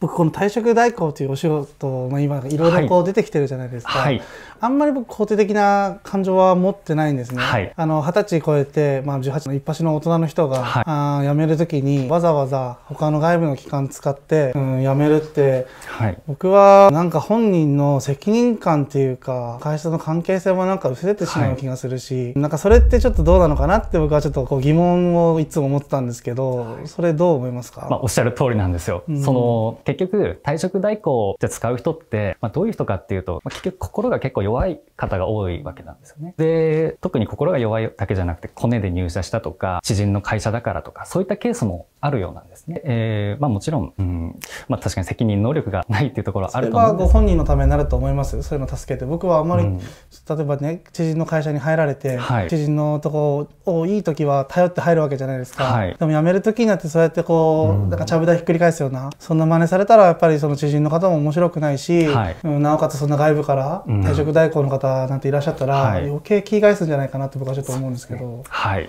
僕この退職代行というお仕事今いろいろこう出てきてるじゃないですか、はい、あんまり僕肯定的な感情は持ってないんですね、はい、あの歳超えて、まあ、18の一発の大人の人が、はい、あ辞める時にわざわざ他の外部の機関使って、うん、辞めるって、はい、僕はなんか本人の責任感っていうか会社の関係性もなんか薄れてしまう気がするし、はい、なんかそれってちょっとどうなのかなって僕はちょっとこう疑問をいつも思ってたんですけど、それどう思いますか、まあ、おっしゃる通りなんですよ、うん、その結局退職代行で使う人って、まあ、どういう人かっていうと、まあ、結局心が結構弱い方が多いわけなんですよね。で、特に心が弱いだけじゃなくてコネで入社したとか、知人の会社だからとか、そういったケースもあるようなんですね。えー、まあもちろん、うん、まあ確かに責任能力がないっていうところはあると思うんですご本人のためになると思いますそういうの助けて。僕はあまり、うん、例えばね、知人の会社に入られて、はい、知人のとこをいい時は頼って入るわけじゃないですか。はい、でも辞める時になってそうやってこう、うん、なんかちゃぶ台ひっくり返すような、そんな真似されたらやっぱりその知人の方も面白くないし、はい、なおかつそんな外部から退職代行の方なんていらっしゃったら、余計気返すんじゃないかなって僕はちょっと思うんですけど。はい。